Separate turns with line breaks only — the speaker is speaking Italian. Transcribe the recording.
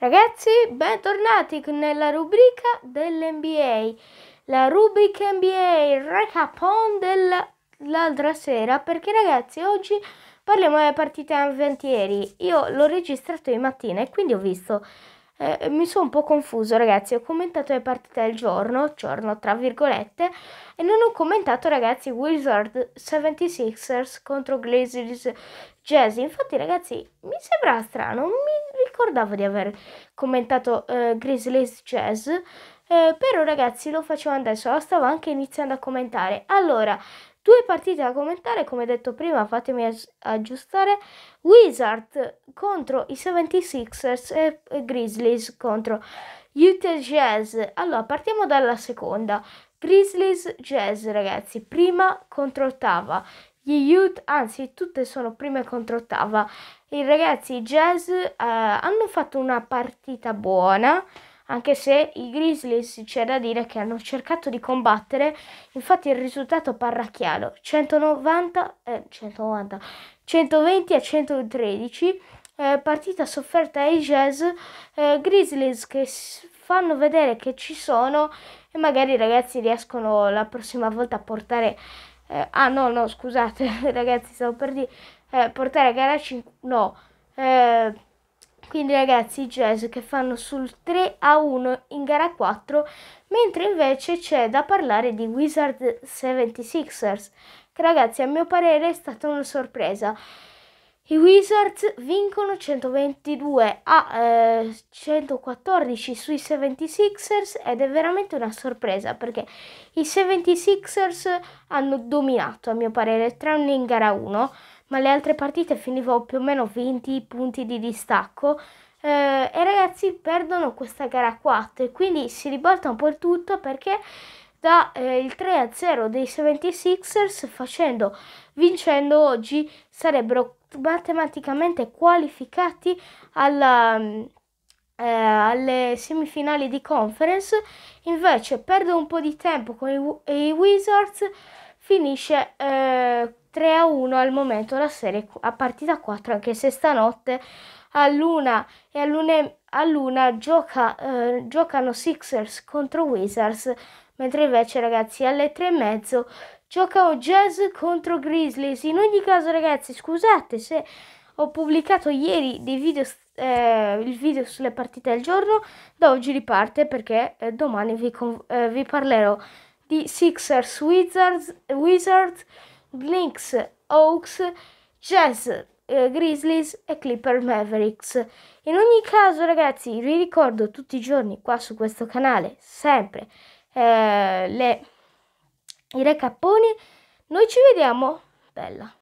Ragazzi, bentornati nella rubrica dell'NBA, la rubrica NBA recapon dell'altra sera, perché ragazzi oggi parliamo delle partite avventieri. io l'ho registrato di mattina e quindi ho visto, eh, mi sono un po' confuso ragazzi, ho commentato le partite del giorno, giorno tra virgolette, e non ho commentato ragazzi Wizard 76ers contro Glazers Jazz, infatti ragazzi mi sembra strano, mi ricordavo di aver commentato eh, Grizzlies Jazz, eh, però ragazzi lo facciamo adesso, La stavo anche iniziando a commentare. Allora, due partite da commentare, come detto prima, fatemi aggi- aggiustare. Wizard contro i 76ers e, e Grizzlies contro Utah Jazz. Allora, partiamo dalla seconda. Grizzlies Jazz, ragazzi, prima contro Ottava gli youth, anzi tutte sono prime contro ottava. I ragazzi jazz eh, hanno fatto una partita buona, anche se i Grizzlies c'è da dire che hanno cercato di combattere, infatti il risultato parracchiano 190, eh, 190 120 a 113, eh, partita sofferta ai Jazz, eh, Grizzlies che fanno vedere che ci sono e magari i ragazzi riescono la prossima volta a portare eh, ah no, no, scusate ragazzi, stavo per dire, eh, portare a gara 5, no, eh, quindi ragazzi i Jazz che fanno sul 3 a 1 in gara 4, mentre invece c'è da parlare di Wizard 76ers, che ragazzi a mio parere è stata una sorpresa. I Wizards vincono 122 a eh, 114 sui 76ers ed è veramente una sorpresa perché i 76ers hanno dominato a mio parere tranne in gara 1 ma le altre partite finivano più o meno 20 punti di distacco eh, e ragazzi perdono questa gara 4 e quindi si ribalta un po' il tutto perché da eh, il 3 a 0 dei 76ers facendo vincendo oggi sarebbero matematicamente qualificati alla, mm, eh, alle semifinali di conference, invece perde un po' di tempo con i, i Wizards, finisce eh, 3 a 1 al momento la serie a partita 4, anche se stanotte a luna e a luna, a luna gioca, eh, giocano Sixers contro Wizards, mentre invece ragazzi alle 3 e mezzo Gioca Jazz contro Grizzlies. In ogni caso, ragazzi, scusate se ho pubblicato ieri dei video, eh, il video sulle partite del giorno. Da oggi riparte perché eh, domani vi, eh, vi, parlerò di Sixers, Wizards, Wizards Knicks, Hawks, Jazz, eh, Grizzlies e Clipper Mavericks. In ogni caso, ragazzi, vi ricordo tutti i giorni qua su questo canale, sempre eh, le i Re Capponi. Noi ci vediamo, bella!